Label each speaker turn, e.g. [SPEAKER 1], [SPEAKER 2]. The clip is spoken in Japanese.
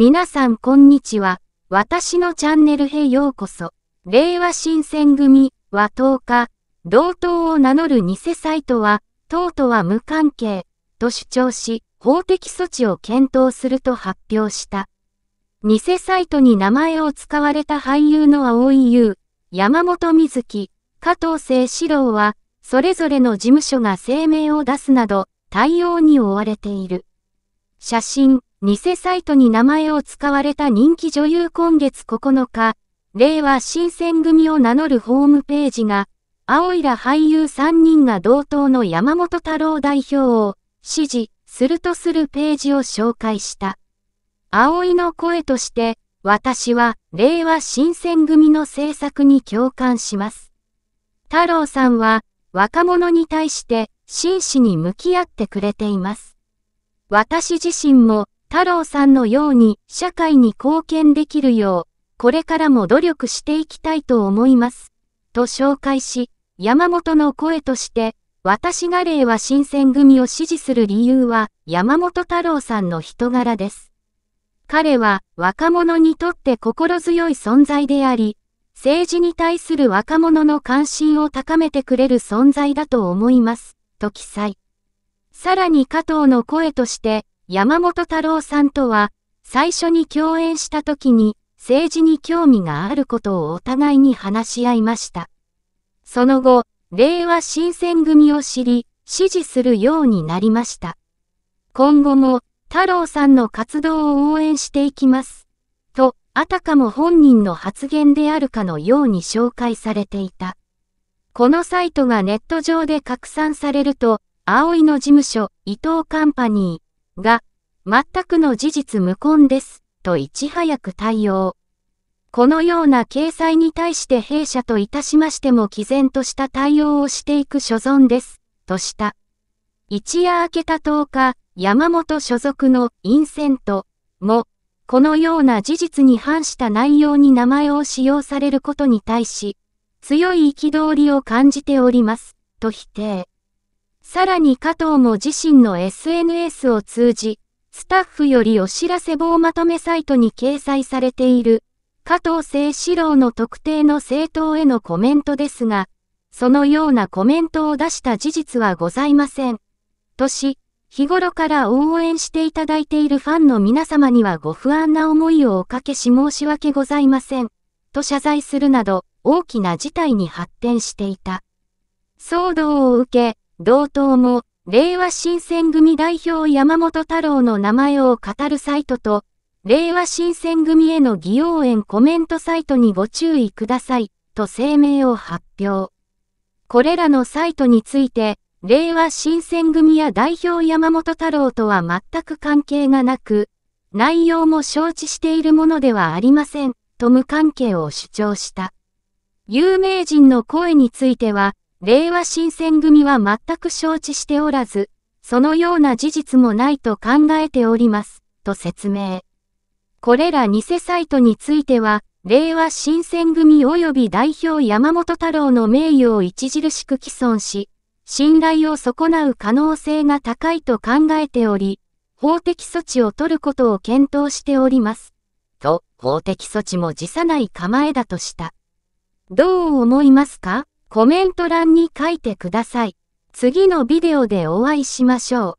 [SPEAKER 1] 皆さんこんにちは。私のチャンネルへようこそ。令和新選組は10日、同党を名乗る偽サイトは、党とは無関係と主張し、法的措置を検討すると発表した。偽サイトに名前を使われた俳優の青井優、山本瑞希、加藤聖志郎は、それぞれの事務所が声明を出すなど、対応に追われている。写真、偽サイトに名前を使われた人気女優今月9日、令和新選組を名乗るホームページが、青いら俳優3人が同等の山本太郎代表を支持するとするページを紹介した。青いの声として、私は令和新選組の政策に共感します。太郎さんは若者に対して真摯に向き合ってくれています。私自身も太郎さんのように社会に貢献できるよう、これからも努力していきたいと思います。と紹介し、山本の声として、私が令和新選組を支持する理由は山本太郎さんの人柄です。彼は若者にとって心強い存在であり、政治に対する若者の関心を高めてくれる存在だと思います、と記載。さらに加藤の声として、山本太郎さんとは、最初に共演した時に、政治に興味があることをお互いに話し合いました。その後、令和新選組を知り、支持するようになりました。今後も、太郎さんの活動を応援していきます。と、あたかも本人の発言であるかのように紹介されていた。このサイトがネット上で拡散されると、葵の事務所、伊藤カンパニー、が、全くの事実無根です、といち早く対応。このような掲載に対して弊社といたしましても毅然とした対応をしていく所存です、とした。一夜明けた10日、山本所属のインセントも、このような事実に反した内容に名前を使用されることに対し、強い憤りを感じております、と否定。さらに加藤も自身の SNS を通じ、スタッフよりお知らせ棒まとめサイトに掲載されている、加藤清志郎の特定の政党へのコメントですが、そのようなコメントを出した事実はございません。とし、日頃から応援していただいているファンの皆様にはご不安な思いをおかけし申し訳ございません。と謝罪するなど、大きな事態に発展していた。騒動を受け、同等も、令和新選組代表山本太郎の名前を語るサイトと、令和新選組への疑応援コメントサイトにご注意ください、と声明を発表。これらのサイトについて、令和新選組や代表山本太郎とは全く関係がなく、内容も承知しているものではありません、と無関係を主張した。有名人の声については、令和新選組は全く承知しておらず、そのような事実もないと考えております、と説明。これら偽サイトについては、令和新選組及び代表山本太郎の名誉を著しく毀損し、信頼を損なう可能性が高いと考えており、法的措置を取ることを検討しております。と、法的措置も辞さない構えだとした。どう思いますかコメント欄に書いてください。次のビデオでお会いしましょう。